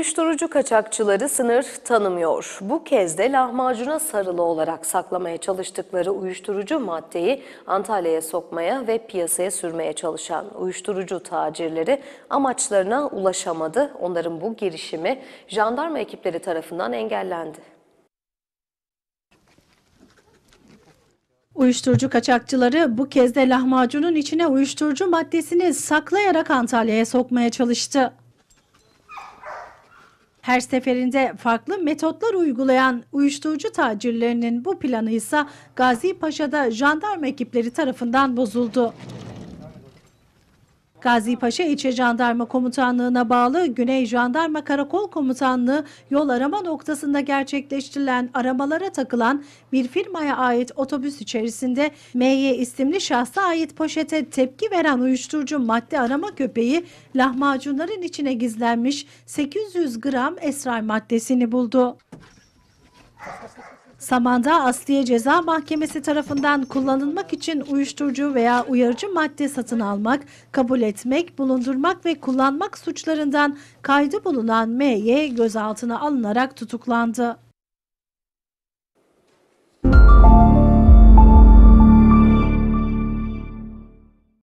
Uyuşturucu kaçakçıları sınır tanımıyor. Bu kez de lahmacuna sarılı olarak saklamaya çalıştıkları uyuşturucu maddeyi Antalya'ya sokmaya ve piyasaya sürmeye çalışan uyuşturucu tacirleri amaçlarına ulaşamadı. Onların bu girişimi jandarma ekipleri tarafından engellendi. Uyuşturucu kaçakçıları bu kez de lahmacunun içine uyuşturucu maddesini saklayarak Antalya'ya sokmaya çalıştı. Her seferinde farklı metotlar uygulayan uyuşturucu tacirlerinin bu planı ise Gazi Paşa'da jandarma ekipleri tarafından bozuldu. Gazi Paşa İlçe Jandarma Komutanlığı'na bağlı Güney Jandarma Karakol Komutanlığı yol arama noktasında gerçekleştirilen aramalara takılan bir firmaya ait otobüs içerisinde MY isimli şahsa ait poşete tepki veren uyuşturucu madde arama köpeği lahmacunların içine gizlenmiş 800 gram esrar maddesini buldu. Samanda Asliye Ceza Mahkemesi tarafından kullanılmak için uyuşturucu veya uyarıcı madde satın almak, kabul etmek, bulundurmak ve kullanmak suçlarından kaydı bulunan M.Y. gözaltına alınarak tutuklandı.